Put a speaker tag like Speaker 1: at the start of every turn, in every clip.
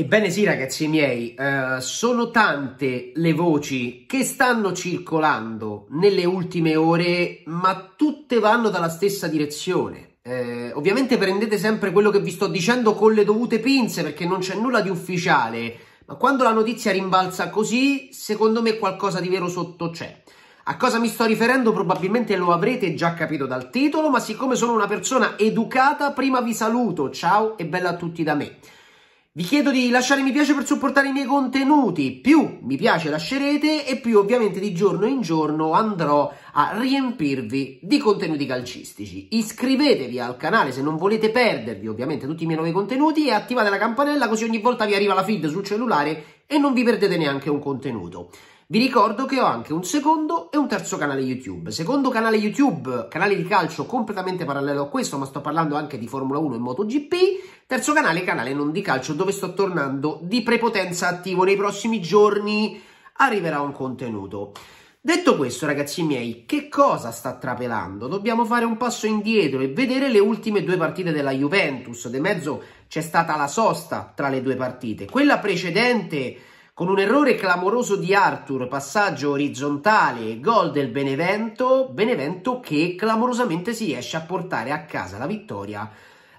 Speaker 1: Ebbene sì ragazzi miei, eh, sono tante le voci che stanno circolando nelle ultime ore, ma tutte vanno dalla stessa direzione. Eh, ovviamente prendete sempre quello che vi sto dicendo con le dovute pinze perché non c'è nulla di ufficiale, ma quando la notizia rimbalza così, secondo me qualcosa di vero sotto c'è. A cosa mi sto riferendo probabilmente lo avrete già capito dal titolo, ma siccome sono una persona educata, prima vi saluto, ciao e bella a tutti da me. Vi chiedo di lasciare mi piace per supportare i miei contenuti, più mi piace lascerete e più ovviamente di giorno in giorno andrò a riempirvi di contenuti calcistici. Iscrivetevi al canale se non volete perdervi ovviamente tutti i miei nuovi contenuti e attivate la campanella così ogni volta vi arriva la feed sul cellulare e non vi perdete neanche un contenuto. Vi ricordo che ho anche un secondo e un terzo canale YouTube. Secondo canale YouTube, canale di calcio completamente parallelo a questo, ma sto parlando anche di Formula 1 e MotoGP. Terzo canale, canale non di calcio, dove sto tornando di prepotenza attivo. Nei prossimi giorni arriverà un contenuto. Detto questo, ragazzi miei, che cosa sta trapelando? Dobbiamo fare un passo indietro e vedere le ultime due partite della Juventus. De mezzo c'è stata la sosta tra le due partite. Quella precedente con un errore clamoroso di Arthur, passaggio orizzontale e gol del Benevento, Benevento che clamorosamente si riesce a portare a casa la vittoria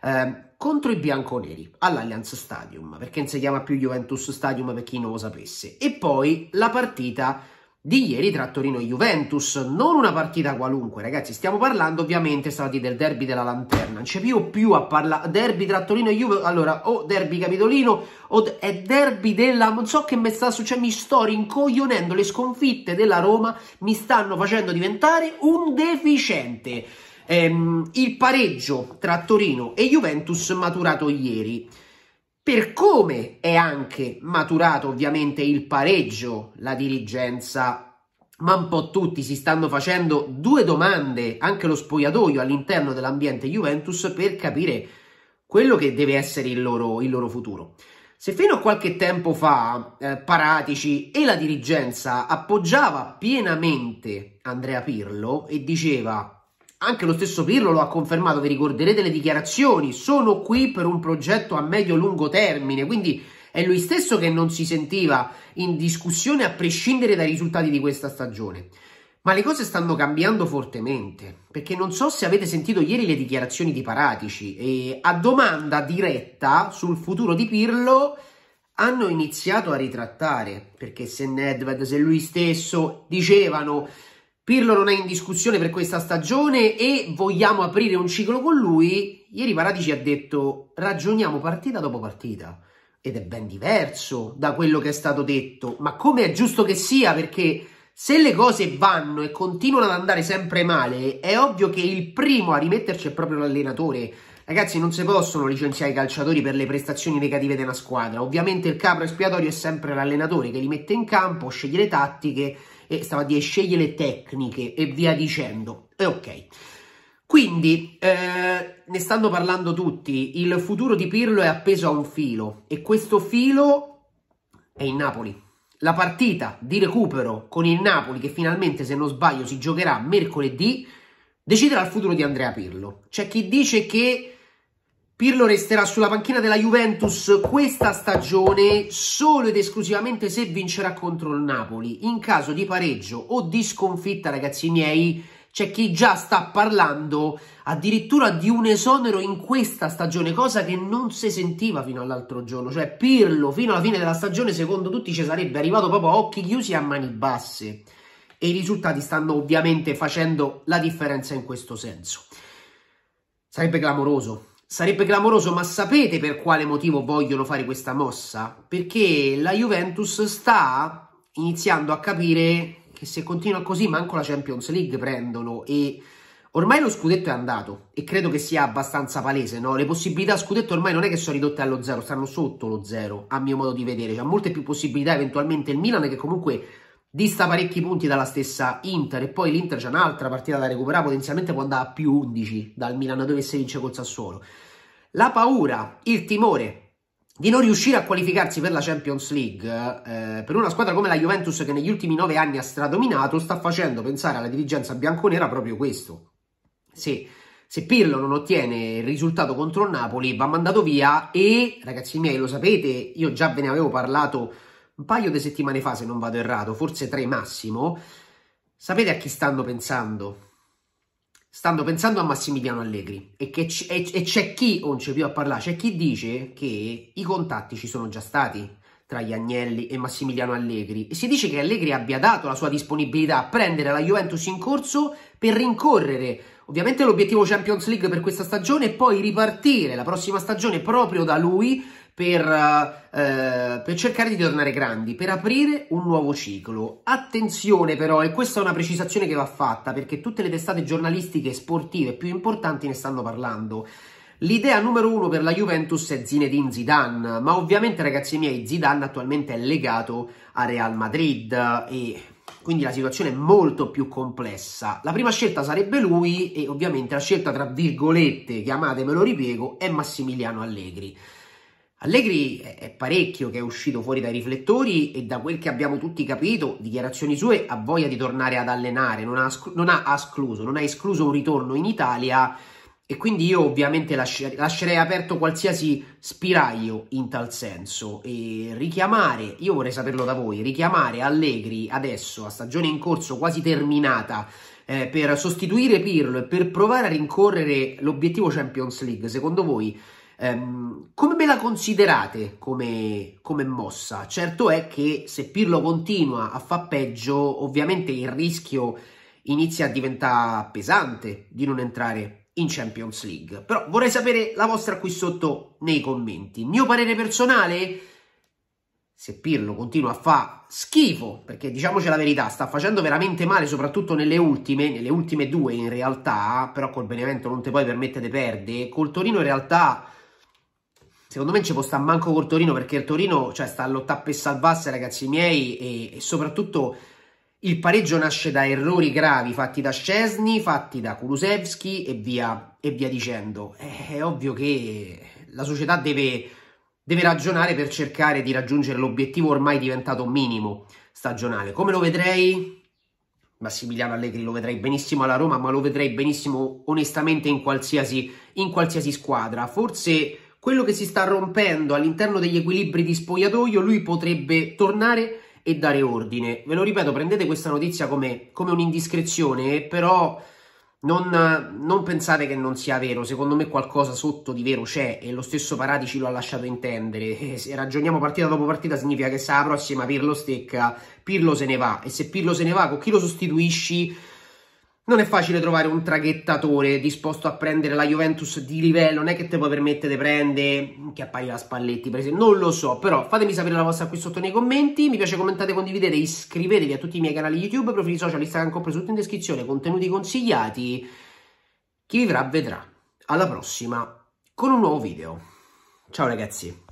Speaker 1: eh, contro i bianconeri all'Allianz Stadium, perché non si chiama più Juventus Stadium per chi non lo sapesse. E poi la partita di ieri tra Torino e Juventus, non una partita qualunque, ragazzi, stiamo parlando ovviamente stati del derby della lanterna, non c'è più, più a parlare, derby tra Torino e Juventus, allora, o derby capitolino, o è derby della, non so che mi sta succedendo, mi sto rincoglionendo, le sconfitte della Roma mi stanno facendo diventare un deficiente, ehm, il pareggio tra Torino e Juventus maturato ieri, per come è anche maturato ovviamente il pareggio, la dirigenza ma un po' tutti si stanno facendo due domande, anche lo spogliatoio all'interno dell'ambiente Juventus, per capire quello che deve essere il loro, il loro futuro. Se fino a qualche tempo fa eh, Paratici e la dirigenza appoggiava pienamente Andrea Pirlo e diceva anche lo stesso Pirlo lo ha confermato, vi ricorderete le dichiarazioni, sono qui per un progetto a medio-lungo termine, quindi è lui stesso che non si sentiva in discussione a prescindere dai risultati di questa stagione. Ma le cose stanno cambiando fortemente, perché non so se avete sentito ieri le dichiarazioni di Paratici e a domanda diretta sul futuro di Pirlo hanno iniziato a ritrattare, perché se Nedved, se lui stesso dicevano Pirlo non è in discussione per questa stagione e vogliamo aprire un ciclo con lui. Ieri Paratici ha detto ragioniamo partita dopo partita ed è ben diverso da quello che è stato detto, ma come è giusto che sia perché se le cose vanno e continuano ad andare sempre male, è ovvio che il primo a rimetterci è proprio l'allenatore. Ragazzi, non si possono licenziare i calciatori per le prestazioni negative della squadra. Ovviamente il capro espiatorio è sempre l'allenatore che li mette in campo, sceglie le tattiche e stava a dire sceglie le tecniche e via dicendo. E ok. Quindi, eh, ne stanno parlando tutti, il futuro di Pirlo è appeso a un filo e questo filo è in Napoli. La partita di recupero con il Napoli, che finalmente, se non sbaglio, si giocherà mercoledì, deciderà il futuro di Andrea Pirlo. C'è chi dice che Pirlo resterà sulla panchina della Juventus questa stagione solo ed esclusivamente se vincerà contro il Napoli. In caso di pareggio o di sconfitta, ragazzi miei, c'è chi già sta parlando addirittura di un esonero in questa stagione, cosa che non si sentiva fino all'altro giorno. Cioè Pirlo fino alla fine della stagione, secondo tutti, ci sarebbe arrivato proprio a occhi chiusi e a mani basse. E i risultati stanno ovviamente facendo la differenza in questo senso. Sarebbe clamoroso Sarebbe clamoroso, ma sapete per quale motivo vogliono fare questa mossa? Perché la Juventus sta iniziando a capire che se continua così manco la Champions League prendono e ormai lo scudetto è andato e credo che sia abbastanza palese, no? Le possibilità scudetto ormai non è che sono ridotte allo zero, stanno sotto lo zero, a mio modo di vedere, c'è molte più possibilità eventualmente il Milan che comunque dista parecchi punti dalla stessa Inter e poi l'Inter c'è un'altra partita da recuperare, potenzialmente può andare a più 11 dal Milano dove si vince col Sassuolo. La paura, il timore di non riuscire a qualificarsi per la Champions League, eh, per una squadra come la Juventus che negli ultimi 9 anni ha stradominato, sta facendo pensare alla dirigenza bianconera proprio questo. Se, se Pirlo non ottiene il risultato contro il Napoli va mandato via e, ragazzi miei, lo sapete, io già ve ne avevo parlato un paio di settimane fa, se non vado errato, forse tre massimo, sapete a chi stanno pensando? Stanno pensando a Massimiliano Allegri e, c- e c'è chi, non c'è più a parlare, c'è chi dice che i contatti ci sono già stati tra gli Agnelli e Massimiliano Allegri e si dice che Allegri abbia dato la sua disponibilità a prendere la Juventus in corso per rincorrere ovviamente l'obiettivo Champions League per questa stagione e poi ripartire la prossima stagione proprio da lui per, eh, per cercare di tornare grandi, per aprire un nuovo ciclo. Attenzione però, e questa è una precisazione che va fatta perché tutte le testate giornalistiche sportive più importanti ne stanno parlando. L'idea numero uno per la Juventus è Zinedine Zidane, ma ovviamente ragazzi miei Zidane attualmente è legato a Real Madrid e quindi la situazione è molto più complessa. La prima scelta sarebbe lui e ovviamente la scelta tra virgolette, chiamatemelo ripiego, è Massimiliano Allegri. Allegri è parecchio che è uscito fuori dai riflettori e da quel che abbiamo tutti capito, dichiarazioni sue, ha voglia di tornare ad allenare, non ha, non ha, escluso, non ha escluso un ritorno in Italia e quindi io ovviamente lasci- lascerei aperto qualsiasi spiraglio in tal senso e richiamare, io vorrei saperlo da voi, richiamare Allegri adesso a stagione in corso quasi terminata eh, per sostituire Pirlo e per provare a rincorrere l'obiettivo Champions League, secondo voi Um, come me la considerate come, come, mossa? Certo è che se Pirlo continua a far peggio, ovviamente il rischio inizia a diventare pesante di non entrare in Champions League. Però vorrei sapere la vostra qui sotto nei commenti. Il mio parere personale, se Pirlo continua a fare schifo, perché diciamoci la verità, sta facendo veramente male, soprattutto nelle ultime, nelle ultime due in realtà, però col Benevento non te puoi permettere di perdere, col Torino in realtà Secondo me non ci può stare manco col Torino perché il Torino cioè, sta a lottare per salvarsi, ragazzi miei, e, e, soprattutto il pareggio nasce da errori gravi fatti da Scesni, fatti da Kulusevski e via, e via dicendo. È, eh, è, ovvio che la società deve, deve ragionare per cercare di raggiungere l'obiettivo ormai diventato minimo stagionale. Come lo vedrei? Massimiliano Allegri lo vedrei benissimo alla Roma, ma lo vedrei benissimo onestamente in qualsiasi, in qualsiasi squadra. Forse quello che si sta rompendo all'interno degli equilibri di spogliatoio, lui potrebbe tornare e dare ordine. Ve lo ripeto, prendete questa notizia come, come un'indiscrezione, però non, non, pensate che non sia vero. Secondo me qualcosa sotto di vero c'è e lo stesso Paratici lo ha lasciato intendere. Eh, se ragioniamo partita dopo partita significa che sarà la prossima Pirlo stecca, Pirlo se ne va. E se Pirlo se ne va, con chi lo sostituisci? non è facile trovare un traghettatore disposto a prendere la Juventus di livello, non è che te puoi permettere di prendere che appaia Spalletti per esempio, non lo so, però fatemi sapere la vostra qui sotto nei commenti, mi piace commentate, condividete, iscrivetevi a tutti i miei canali YouTube, profili social, Instagram, compreso tutto in descrizione, contenuti consigliati, chi vivrà vedrà. Alla prossima con un nuovo video. Ciao ragazzi!